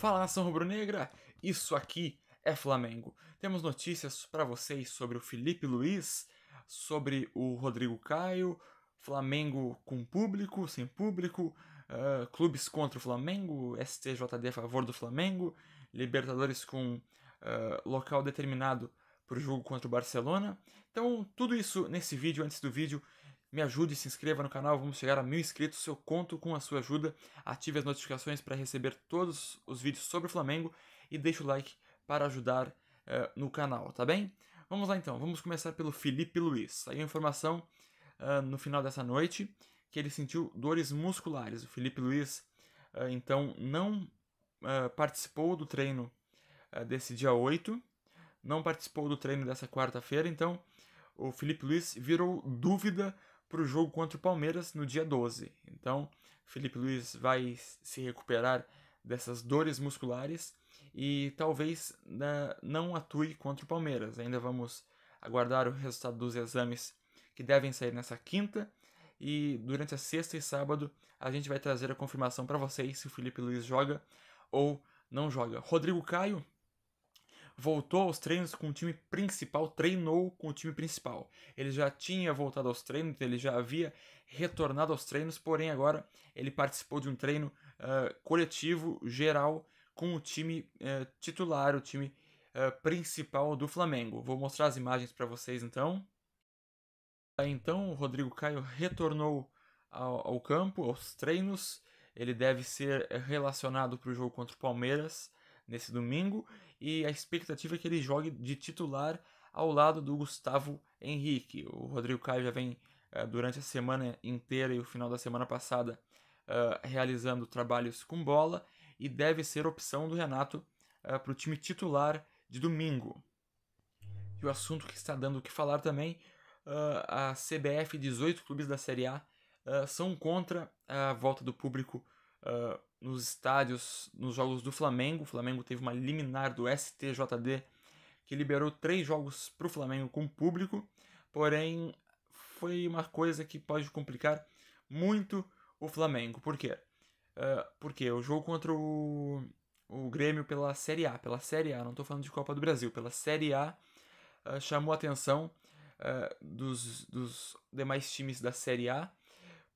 Fala nação rubro-negra, isso aqui é Flamengo. Temos notícias para vocês sobre o Felipe Luiz, sobre o Rodrigo Caio, Flamengo com público, sem público, uh, clubes contra o Flamengo, STJD a favor do Flamengo, Libertadores com uh, local determinado para o jogo contra o Barcelona. Então, tudo isso nesse vídeo. Antes do vídeo, me ajude, se inscreva no canal, vamos chegar a mil inscritos. Eu conto com a sua ajuda. Ative as notificações para receber todos os vídeos sobre o Flamengo e deixe o like para ajudar uh, no canal, tá bem? Vamos lá então, vamos começar pelo Felipe Luiz. Saiu informação uh, no final dessa noite que ele sentiu dores musculares. O Felipe Luiz uh, então não participou do treino desse dia 8, não participou do treino dessa quarta-feira, então o Felipe Luiz virou dúvida para o jogo contra o Palmeiras no dia 12. Então, Felipe Luiz vai se recuperar dessas dores musculares e talvez né, não atue contra o Palmeiras. Ainda vamos aguardar o resultado dos exames que devem sair nessa quinta e durante a sexta e sábado a gente vai trazer a confirmação para vocês se o Felipe Luiz joga ou não joga. Rodrigo Caio voltou aos treinos com o time principal, treinou com o time principal. Ele já tinha voltado aos treinos, ele já havia retornado aos treinos, porém agora ele participou de um treino uh, coletivo geral com o time uh, titular, o time uh, principal do Flamengo. Vou mostrar as imagens para vocês então. Então o Rodrigo Caio retornou ao, ao campo, aos treinos. Ele deve ser relacionado para o jogo contra o Palmeiras nesse domingo e a expectativa é que ele jogue de titular ao lado do Gustavo Henrique. O Rodrigo Caio já vem uh, durante a semana inteira e o final da semana passada uh, realizando trabalhos com bola e deve ser opção do Renato uh, eh, para o time titular de domingo. E o assunto que está dando o que falar também, a CBF, 18 clubes da Série A são contra a volta do público uh, nos estádios, nos jogos do Flamengo. O Flamengo teve uma liminar do STJD que liberou três jogos para o Flamengo com público, porém foi uma coisa que pode complicar muito o Flamengo. Por quê? Uh, porque o jogo contra o, o Grêmio pela Série A, pela Série A, não estou falando de Copa do Brasil, pela Série A uh, chamou a atenção uh, dos, dos demais times da Série A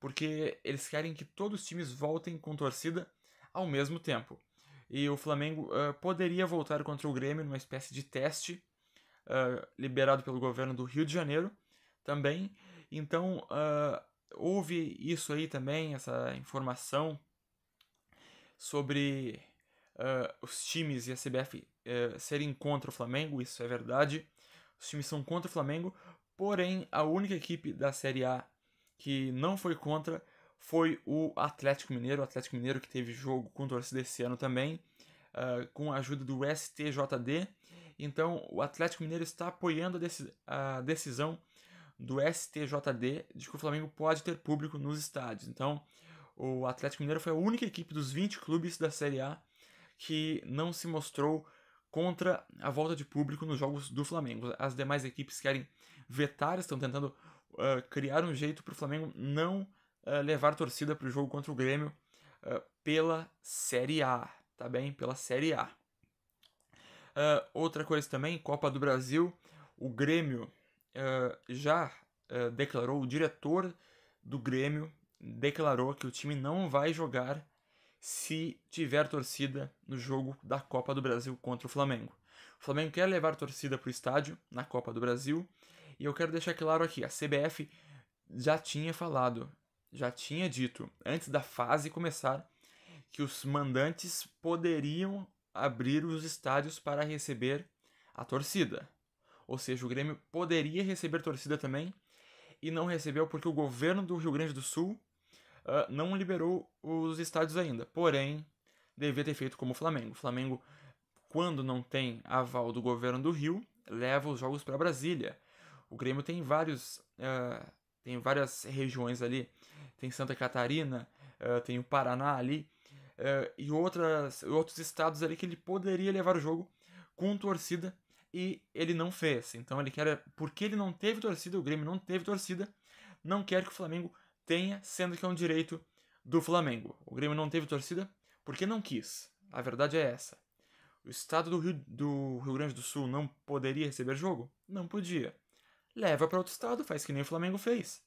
porque eles querem que todos os times voltem com torcida ao mesmo tempo. E o Flamengo uh, poderia voltar contra o Grêmio numa espécie de teste uh, liberado pelo governo do Rio de Janeiro também. Então uh, houve isso aí também, essa informação sobre os times e a CBF eh, serem contra o Flamengo, isso é verdade. Os times são contra o Flamengo, porém a única equipe da Série A que não foi contra foi o Atlético Mineiro. O Atlético Mineiro que teve jogo com torcida esse ano também, uh, com a ajuda do STJD. Então, o Atlético Mineiro está apoiando a, decisão do STJD de que o Flamengo pode ter público nos estádios. Então, o Atlético Mineiro foi a única equipe dos 20 clubes da Série A que não se mostrou contra a volta de público nos jogos do Flamengo. As demais equipes querem vetar, estão tentando uh, criar um jeito para o Flamengo não uh, levar torcida para o jogo contra o Grêmio uh, pela Série A, tá bem? Pela Série A. outra coisa também, Copa do Brasil, o Grêmio já declarou, o diretor do Grêmio declarou que o time não vai jogar se tiver torcida no jogo da Copa do Brasil contra o Flamengo. O Flamengo quer levar torcida para o estádio na Copa do Brasil e eu quero deixar claro aqui, a CBF já tinha falado, já tinha dito, antes da fase começar, que os mandantes poderiam abrir os estádios para receber a torcida. Ou seja, o Grêmio poderia receber torcida também e não recebeu porque o governo do Rio Grande do Sul uh, não liberou os estádios ainda. Porém, devia ter feito como o Flamengo. O Flamengo, quando não tem aval do governo do Rio, leva os jogos para Brasília. O Grêmio tem vários. Uh, tem várias regiões ali. Tem Santa Catarina, uh, tem o Paraná ali. Uh, e outras, outros estados ali que ele poderia levar o jogo com torcida e ele não fez. Então ele quer. Porque ele não teve torcida, o Grêmio não teve torcida, não quer que o Flamengo tenha, sendo que é um direito do Flamengo. O Grêmio não teve torcida porque não quis. A verdade é essa. O estado do Rio, do Rio Grande do Sul não poderia receber jogo? Não podia leva para outro estado, faz que nem o Flamengo fez.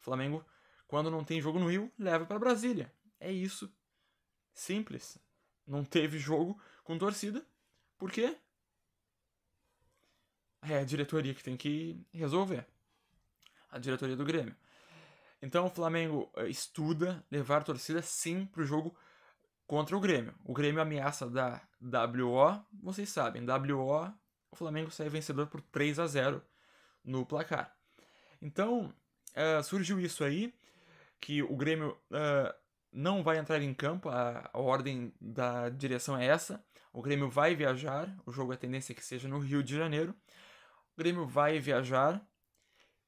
O Flamengo, quando não tem jogo no Rio, leva para Brasília. É isso. Simples. Não teve jogo com torcida, por quê? É a diretoria que tem que resolver. A diretoria do Grêmio. Então o Flamengo eh, estuda levar torcida sim para o jogo contra o Grêmio. O Grêmio ameaça da WO, vocês sabem, WO, o Flamengo sai vencedor por 3 a 0 no placar. Então, uh, surgiu isso aí, que o Grêmio uh, não vai entrar em campo, a, a, ordem da direção é essa. O Grêmio vai viajar, o jogo a é tendência é que seja no Rio de Janeiro. O Grêmio vai viajar.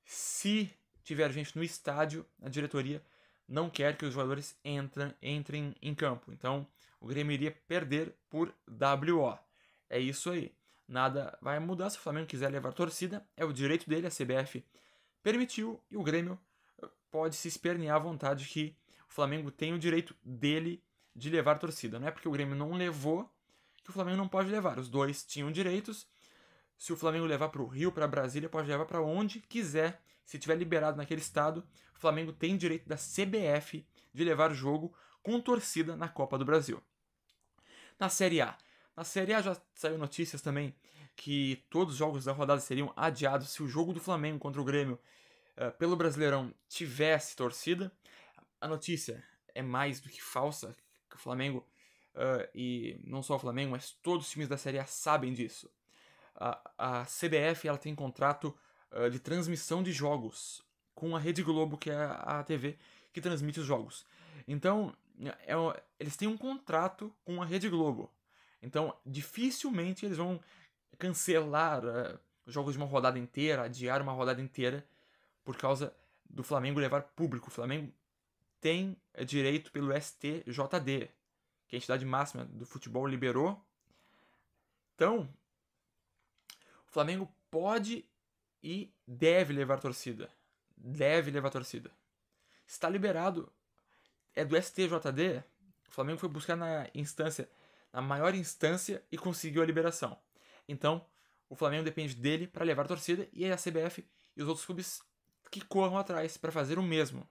Se tiver gente no estádio, a diretoria não quer que os jogadores entram, entrem em campo. Então, o Grêmio iria perder por WO. É isso aí. Nada vai mudar se o Flamengo quiser levar torcida, é o direito dele, a CBF permitiu e o Grêmio eh, pode se espernear à vontade que o Flamengo tem o direito dele de levar torcida. Não é porque o Grêmio não levou que o Flamengo não pode levar. Os dois tinham direitos. Se o Flamengo levar para o Rio, para Brasília, pode levar para onde quiser. Se tiver liberado naquele estado, o Flamengo tem direito da CBF de levar o jogo com torcida na Copa do Brasil. Na Série A, na Série A já saiu notícias também que todos os jogos da rodada seriam adiados se o jogo do Flamengo contra o Grêmio uh, pelo Brasileirão tivesse torcida. A notícia é mais do que falsa, que o Flamengo, uh, e não só o Flamengo, mas todos os times da Série A sabem disso. A, a CBF ela tem contrato uh, de transmissão de jogos com a Rede Globo, que é a, TV que transmite os jogos. Então, é, eles têm um contrato com a Rede Globo então, dificilmente eles vão cancelar uh, jogos de uma rodada inteira, adiar uma rodada inteira, por causa do Flamengo levar público. O Flamengo tem eh, direito pelo STJD, que é a entidade máxima do futebol liberou. Então, o Flamengo pode e deve levar torcida. Deve levar torcida. Está liberado. É do STJD. O Flamengo foi buscar na instância na maior instância e conseguiu a liberação. Então, o Flamengo depende dele para levar a torcida e a CBF e os outros clubes que corram atrás para fazer o mesmo.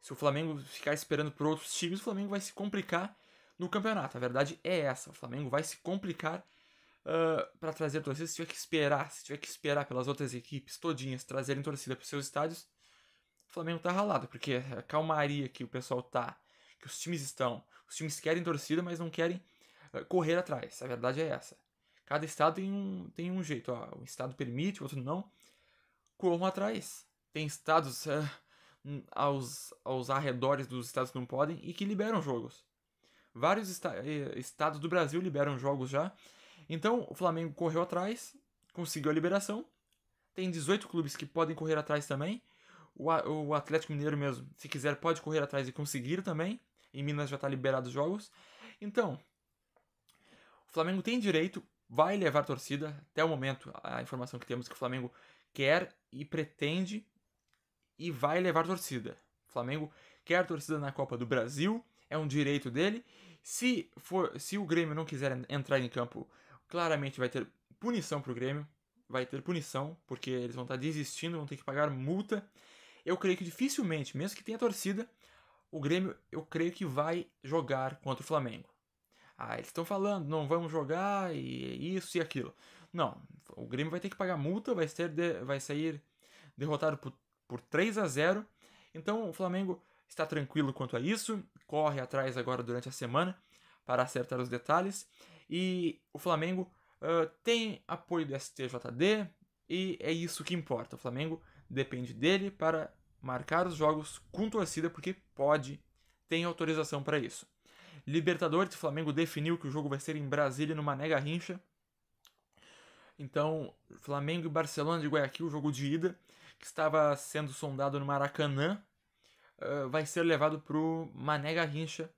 Se o Flamengo ficar esperando por outros times, o Flamengo vai se complicar no campeonato. A verdade é essa: o Flamengo vai se complicar uh, ah, para trazer torcida. Se tiver que esperar, se tiver que esperar pelas outras equipes todinhas trazerem torcida para seus estádios, o Flamengo tá ralado, porque a é calmaria que o pessoal tá, que os times estão, os times querem torcida, mas não querem correr atrás. A verdade é essa. Cada estado tem um, tem um jeito. Ó, um estado permite, o outro não. Corram atrás. Tem estados uh, aos, aos arredores dos estados que não podem e que liberam jogos. Vários eh, estados do Brasil liberam jogos já. Então o Flamengo correu atrás, conseguiu a liberação. Tem 18 clubes que podem correr atrás também. O, o Atlético Mineiro mesmo, se quiser, pode correr atrás e conseguir também. Em Minas já está liberado os jogos. Então, o Flamengo tem direito, vai levar torcida. Até o momento, a informação que temos é que o Flamengo quer e pretende e vai levar torcida. O Flamengo quer torcida na Copa do Brasil, é um direito dele. Se for, se o Grêmio não quiser entrar em campo, claramente vai ter punição para o Grêmio, vai ter punição, porque eles vão estar tá desistindo, vão ter que pagar multa. Eu creio que dificilmente, mesmo que tenha torcida, o Grêmio, eu creio que vai jogar contra o Flamengo. Ah, eles estão falando, não vamos jogar e isso e aquilo. Não, o Grêmio vai ter que pagar multa, vai, ser de, vai sair derrotado por, por 3 a 0 Então o Flamengo está tranquilo quanto a isso, corre atrás agora durante a semana para acertar os detalhes. E o Flamengo uh, tem apoio do STJD e é isso que importa. O Flamengo depende dele para marcar os jogos com torcida, porque pode, tem autorização para isso. Libertadores, o Flamengo definiu que o jogo vai ser em Brasília, no Mané Garrincha. Então, Flamengo e Barcelona de Guayaquil, o jogo de ida, que estava sendo sondado no Maracanã, eh, vai ser levado para o Mané Garrincha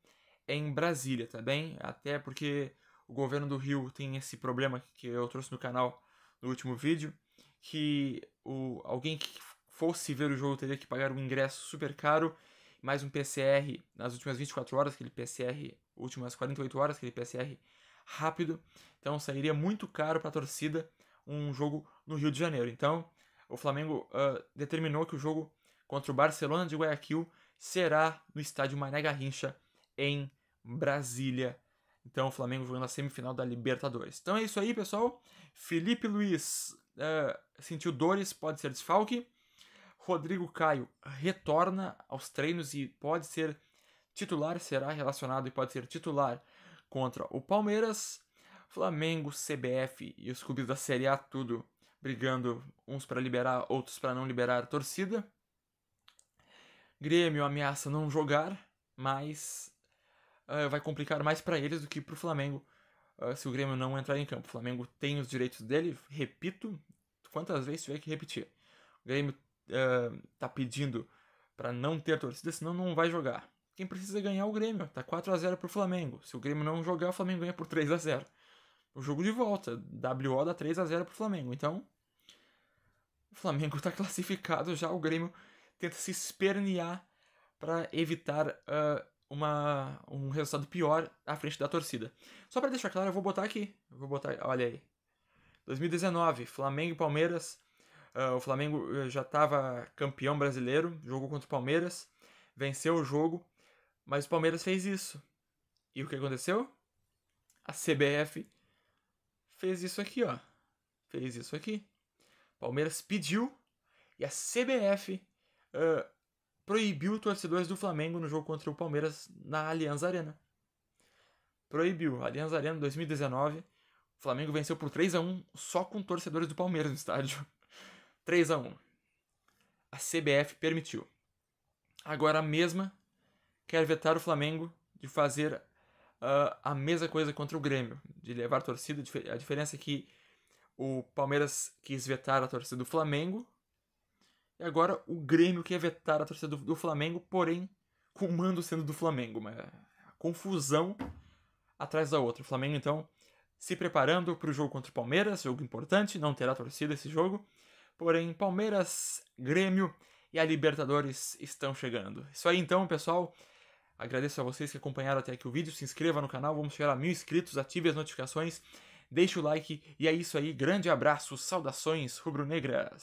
em Brasília, tá bem? Até porque o governo do Rio tem esse problema que eu trouxe no canal no último vídeo, que o, alguém que fosse ver o jogo teria que pagar um ingresso super caro mais um PCR nas últimas 24 horas, aquele PCR, últimas 48 horas, aquele PCR rápido. Então sairia muito caro para a torcida um jogo no Rio de Janeiro. Então o Flamengo uh, determinou que o jogo contra o Barcelona de Guayaquil será no estádio Mané Garrincha, em Brasília. Então o Flamengo jogando a semifinal da Libertadores. Então é isso aí, pessoal. Felipe Luiz uh, sentiu dores, pode ser desfalque. Rodrigo Caio retorna aos treinos e pode ser titular, será relacionado e pode ser titular contra o Palmeiras, Flamengo, CBF e os clubes da Série A tudo brigando uns para liberar, outros para não liberar a torcida. Grêmio ameaça não jogar, mas uh, vai complicar mais para eles do que para o Flamengo uh, se o Grêmio não entrar em campo. O Flamengo tem os direitos dele, repito, quantas vezes tiver que repetir. O Grêmio eh, tá pedindo para não ter torcida, senão não vai jogar. Quem precisa ganhar é o Grêmio. Tá 4 a 0 pro Flamengo. Se o Grêmio não jogar, o Flamengo ganha por 3 a 0. O jogo de volta, WO dá 3 a 0 pro Flamengo. Então, o Flamengo tá classificado já, o Grêmio tenta se espernear para evitar uh, uma, um resultado pior à frente da torcida. Só para deixar claro, eu vou botar aqui. Eu vou botar, olha aí. 2019, Flamengo e Palmeiras Uh, o Flamengo eh, já estava campeão brasileiro, jogou contra o Palmeiras, venceu o jogo, mas o Palmeiras fez isso. E o que aconteceu? A CBF fez isso aqui, ó. Fez isso aqui. Palmeiras pediu e a CBF uh, ah, proibiu torcedores do Flamengo no jogo contra o Palmeiras na Allianz Arena. Proibiu. Allianz Arena 2019. O Flamengo venceu por 3 a 1 só com torcedores do Palmeiras no estádio. 3 a 1. A CBF permitiu. Agora a mesma quer vetar o Flamengo de fazer uh, a mesma coisa contra o Grêmio, de levar a torcida. A diferença é que o Palmeiras quis vetar a torcida do Flamengo e agora o Grêmio quer vetar a torcida do, do Flamengo, porém com o mando sendo do Flamengo. Uma é confusão atrás da outra. O Flamengo então se preparando para o jogo contra o Palmeiras, jogo importante, não terá torcida esse jogo. Porém, Palmeiras, Grêmio e a Libertadores estão chegando. Isso aí então, pessoal. Agradeço a vocês que acompanharam até aqui o vídeo. Se inscreva no canal, vamos chegar a mil inscritos, ative as notificações, deixe o like e é isso aí. Grande abraço, saudações rubro-negras!